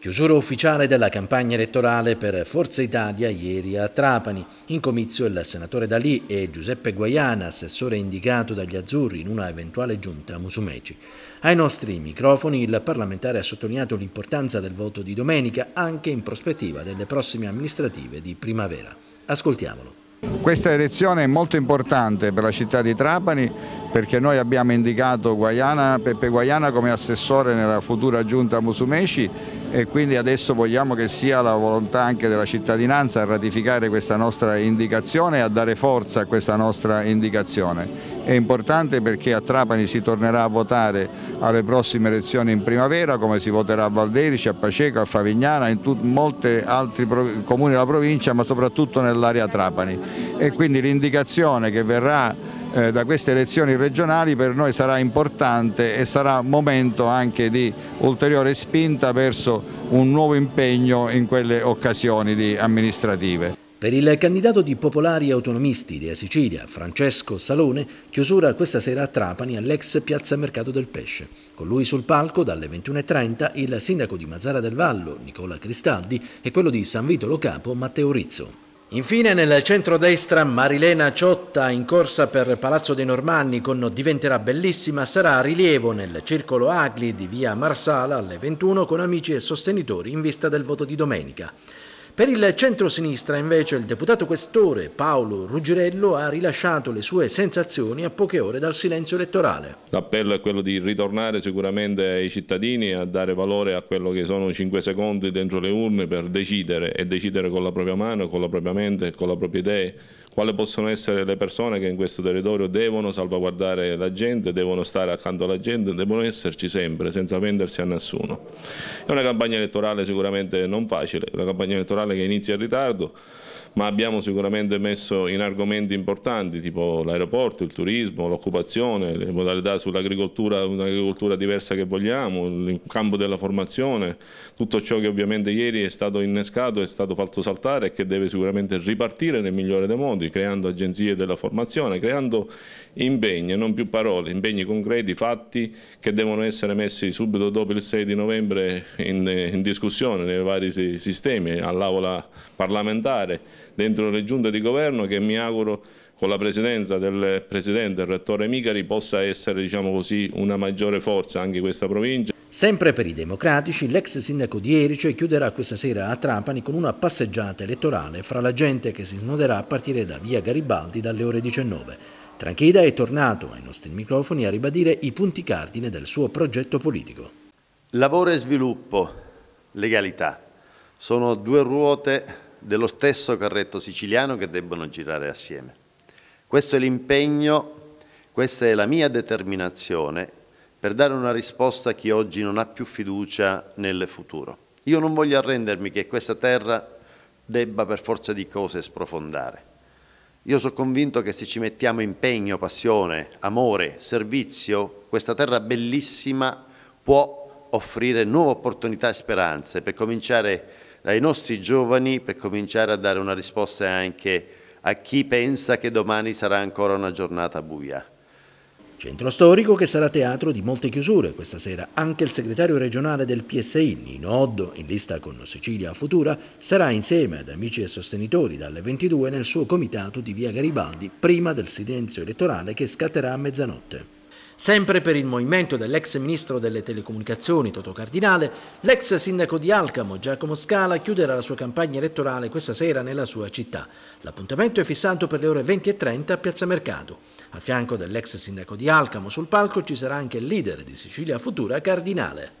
Chiusura ufficiale della campagna elettorale per Forza Italia ieri a Trapani. In comizio il senatore Dalì e Giuseppe Guaiana, assessore indicato dagli azzurri in una eventuale giunta a Musumeci. Ai nostri microfoni il parlamentare ha sottolineato l'importanza del voto di domenica anche in prospettiva delle prossime amministrative di primavera. Ascoltiamolo. Questa elezione è molto importante per la città di Trapani perché noi abbiamo indicato Guayana, Peppe Guayana come assessore nella futura giunta Musumeci e quindi adesso vogliamo che sia la volontà anche della cittadinanza a ratificare questa nostra indicazione e a dare forza a questa nostra indicazione. È importante perché a Trapani si tornerà a votare alle prossime elezioni in primavera come si voterà a Valderici, a Paceco, a Favignana, in molti altri comuni della provincia ma soprattutto nell'area Trapani e quindi l'indicazione che verrà eh, da queste elezioni regionali per noi sarà importante e sarà momento anche di ulteriore spinta verso un nuovo impegno in quelle occasioni amministrative. Per il candidato di Popolari Autonomisti della Sicilia, Francesco Salone, chiusura questa sera a Trapani all'ex piazza Mercato del Pesce. Con lui sul palco dalle 21.30 il sindaco di Mazzara del Vallo, Nicola Cristaldi, e quello di San Vito Lo Capo, Matteo Rizzo. Infine nel centro-destra Marilena Ciotta in corsa per Palazzo dei Normanni con Diventerà Bellissima sarà a rilievo nel circolo Agli di via Marsala alle 21 con amici e sostenitori in vista del voto di domenica. Per il centro-sinistra invece il deputato questore Paolo Ruggirello ha rilasciato le sue sensazioni a poche ore dal silenzio elettorale. L'appello è quello di ritornare sicuramente ai cittadini a dare valore a quello che sono 5 secondi dentro le urne per decidere e decidere con la propria mano, con la propria mente, con la propria idea, quali possono essere le persone che in questo territorio devono salvaguardare la gente, devono stare accanto alla gente, devono esserci sempre, senza vendersi a nessuno. È una campagna elettorale sicuramente non facile, una campagna elettorale che inizia in ritardo, ma abbiamo sicuramente messo in argomenti importanti tipo l'aeroporto, il turismo, l'occupazione, le modalità sull'agricoltura, un'agricoltura diversa che vogliamo, il campo della formazione, tutto ciò che ovviamente ieri è stato innescato, è stato fatto saltare e che deve sicuramente ripartire nel migliore dei modi fondi, creando agenzie della formazione, creando impegni, non più parole, impegni concreti, fatti che devono essere messi subito dopo il 6 di novembre in, in discussione nei vari sistemi, all'Aula parlamentare, dentro le giunte di governo che mi auguro con la presidenza del Presidente, il Rettore Micari, possa essere diciamo così, una maggiore forza anche in questa provincia. Sempre per i democratici, l'ex sindaco di Erice chiuderà questa sera a Trapani con una passeggiata elettorale fra la gente che si snoderà a partire da via Garibaldi dalle ore 19. Tranchida è tornato ai nostri microfoni a ribadire i punti cardine del suo progetto politico. Lavoro e sviluppo, legalità, sono due ruote dello stesso carretto siciliano che debbono girare assieme. Questo è l'impegno, questa è la mia determinazione per dare una risposta a chi oggi non ha più fiducia nel futuro. Io non voglio arrendermi che questa terra debba per forza di cose sprofondare. Io sono convinto che se ci mettiamo impegno, passione, amore, servizio, questa terra bellissima può offrire nuove opportunità e speranze per cominciare dai nostri giovani, per cominciare a dare una risposta anche a chi pensa che domani sarà ancora una giornata buia. Centro storico che sarà teatro di molte chiusure questa sera. Anche il segretario regionale del PSI, Nino Oddo, in lista con Sicilia Futura, sarà insieme ad amici e sostenitori dalle 22 nel suo comitato di via Garibaldi prima del silenzio elettorale che scatterà a mezzanotte. Sempre per il movimento dell'ex ministro delle telecomunicazioni Toto Cardinale, l'ex sindaco di Alcamo Giacomo Scala chiuderà la sua campagna elettorale questa sera nella sua città. L'appuntamento è fissato per le ore 20.30 a Piazza Mercato. Al fianco dell'ex sindaco di Alcamo sul palco ci sarà anche il leader di Sicilia Futura Cardinale.